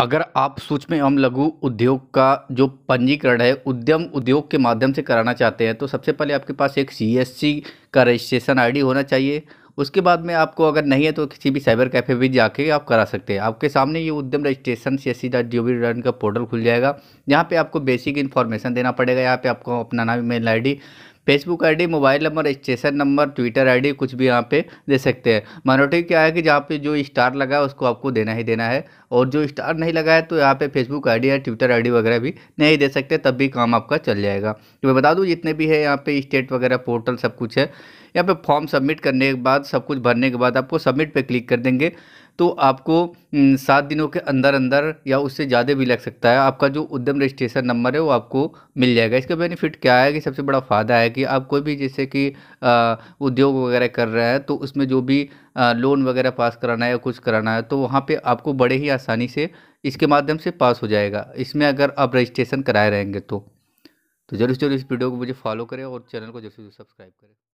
अगर आप सूक्ष्म एवं लघु उद्योग का जो पंजीकरण है उद्यम उद्योग के माध्यम से कराना चाहते हैं तो सबसे पहले आपके पास एक सी का रजिस्ट्रेशन आईडी होना चाहिए उसके बाद में आपको अगर नहीं है तो किसी भी साइबर कैफ़े भी जाके आप करा सकते हैं आपके सामने ये Udyam registration C S C dot G O V dot in का पोर्टल खुल जाएगा यहाँ पे आपको बेसिक इन्फॉर्मेशन देना पड़ेगा यहाँ पे आपको अपना नाम email ID Facebook ID mobile number station number Twitter ID कुछ भी यहाँ पे दे सकते हैं माइनॉरिटी क्या है कि जहाँ पे जो स्टार लगा है उसको आपको देना ही देना है और जो स्टार नहीं लगा है तो यहाँ पे फेसबुक आईडी या ट्विटर आईडी वगैरह भी नहीं दे सकते तब भी काम आपका चल जाएगा तो मैं बता दूँ जितने भी है यहाँ पे स्टेट वगैरह पोर्टल सब कुछ है यहाँ पे फॉर्म सबमिट करने के बाद सब कुछ भरने के बाद आपको सबमिट पे क्लिक कर देंगे तो आपको सात दिनों के अंदर अंदर या उससे ज़्यादा भी लग सकता है आपका जो उद्यम रजिस्ट्रेशन नंबर है वो आपको मिल जाएगा इसका बेनिफिट क्या है कि सबसे बड़ा फ़ायदा है कि आप कोई भी जैसे कि उद्योग वगैरह कर रहे हैं तो उसमें जो भी लोन वगैरह पास कराना है या कुछ कराना है तो वहाँ पर आपको बड़े ही आसानी से इसके माध्यम से पास हो जाएगा इसमें अगर आप रजिस्ट्रेशन कराए रहेंगे तो तो जरूर जरूर इस वीडियो को मुझे फॉलो करें और चैनल को जरूर सब्सक्राइब करें